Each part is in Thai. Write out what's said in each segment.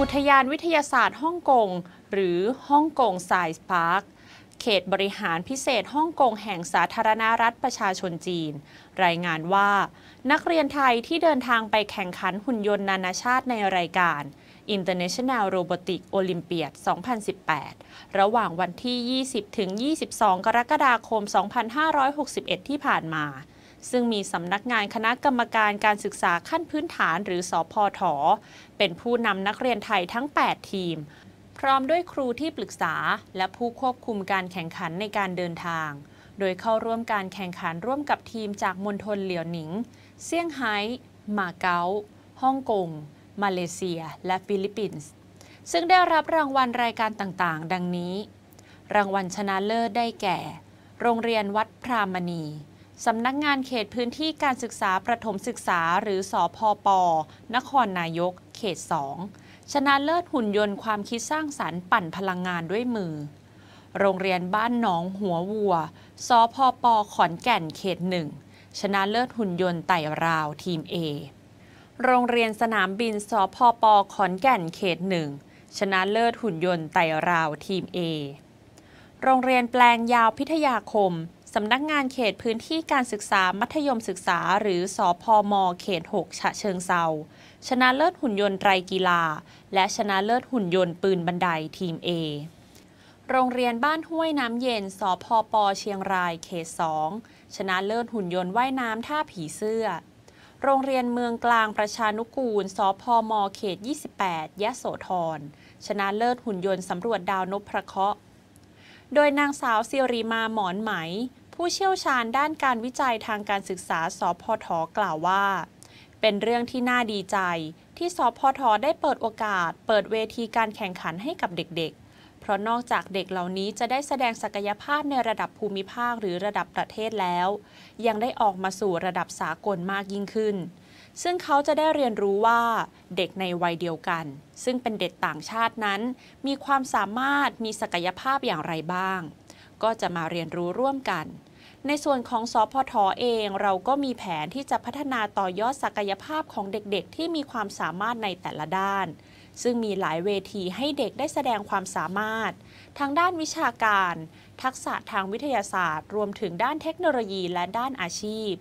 อุทยานวิทยาศาสตร์ฮ่องกงหรือฮ่องกงไซส์พาร์ค เขตบริหารพิเศษฮ่องกงแห่งสาธารณรัฐประชาชนจีน รายงานว่า นักเรียนไทยที่เดินทางไปแข่งขันหุ่นยนต์นานาชาติในรายการ International Robotic Olympiad 2018 ระหว่างวันที่ 20 ถึง 22 กรกฎาคม 2561 ที่ผ่านมาซึ่งมีสำนักงานคณะกรรมการการศึกษาขั้นพื้นฐานหรือสอพอถเป็นผู้นำนักเรียนไทยทั้ง 8 ทีม พร้อมด้วยครูที่ปรึกษาและผู้ควบคุมการแข่งขันในการเดินทาง โดยเข้าร่วมการแข่งขันร่วมกับทีมจากมณฑลเหลียวหนิง เซี่ยงไฮ้ มาเก๊า ฮ่องกง มาเลเซีย และฟิลิปปินส์ซึ่งได้รับรางวัลรายการต่างๆ ดังนี้ รางวัลชนะเลิศได้แก่ โรงเรียนวัดพรามณีสำนักงานเขตพื้นที่การศึกษาประถมศึกษาหรือสอพอปอนครนายก เขต 2 ชนะเลิศหุ่นยนต์ความคิดสร้างสารรค์ปั่นพลังงานด้วยมือ โรงเรียนบ้านหนองหัววัวสอพอปอขอนแก่นเขต 1 ชนะเลิศหุ่นยนต์ไต่ราวทีม A โรงเรียนสนามบินสอพอปอขอนแก่น เขต 1 ชนะเลิศหุ่นยนต์ไต่ราวทีม A โรงเรียนแปลงยาวพิทยาคมสำนักงานเขตพื้นที่การศึกษามัธยมศึกษาหรือสอพอมเขต6ฉะเชิงเซาชนะเลิศหุ่นยนต์ไตรกีฬา และชนะเลิศหุ่นยนต์ปืนบันไดทีม A โรงเรียนบ้านห้วยน้ำเย็นสพปเชียงรายเขต 2 ชนะเลิศหุ่นยนต์ว่ายน้ำท่าผีเสื้อ โรงเรียนเมืองกลางประชานุกูลสพมเขต 28ยะโสธรชนะเลิศหุ่นยนต์สำรวจดาวนพพระเคราะห์โดยนางสาวเซียรีมาหมอนไหมผู้เชี่ยวชาญด้านการวิจัยทางการศึกษาสพทกล่าวว่า เป็นเรื่องที่น่าดีใจที่สพทได้เปิดโอกาส เปิดเวทีการแข่งขันให้กับเด็กๆ เพราะนอกจากเด็กเหล่านี้จะได้แสดงศักยภาพในระดับภูมิภาคหรือระดับประเทศแล้ว ยังได้ออกมาสู่ระดับสากลมากยิ่งขึ้น ซึ่งเขาจะได้เรียนรู้ว่าเด็กในวัยเดียวกัน ซึ่งเป็นเด็กต่างชาตินั้น มีความสามารถมีศักยภาพอย่างไรบ้างก็จะมาเรียนรู้ร่วมกัน ในส่วนของสอพทอเอง เราก็มีแผนที่จะพัฒนาต่อยอดศักยภาพของเด็กๆ ที่มีความสามารถในแต่ละด้าน ซึ่งมีหลายเวทีให้เด็กได้แสดงความสามารถทางด้านวิชาการ ทักษะทางวิทยาศาสตร์ รวมถึงด้านเทคโนโลยีและด้านอาชีพ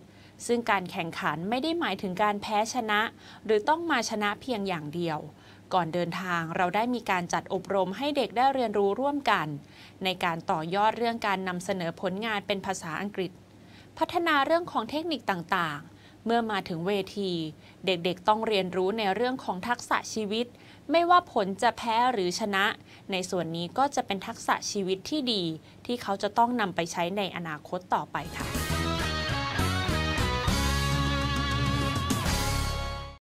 ซึ่งการแข่งขันไม่ได้หมายถึงการแพ้ชนะ หรือต้องมาชนะเพียงอย่างเดียวก่อนเดินทางเราได้มีการจัดอบรมให้เด็กได้เรียนรู้ร่วมกัน ในการต่อยอดเรื่องการนำเสนอผลงานเป็นภาษาอังกฤษ พัฒนาเรื่องของเทคนิคต่างๆ เมื่อมาถึงเวที เด็กๆต้องเรียนรู้ในเรื่องของทักษะชีวิต ไม่ว่าผลจะแพ้หรือชนะ ในส่วนนี้ก็จะเป็นทักษะชีวิตที่ดีที่เขาจะต้องนำไปใช้ในอนาคตต่อไปค่ะ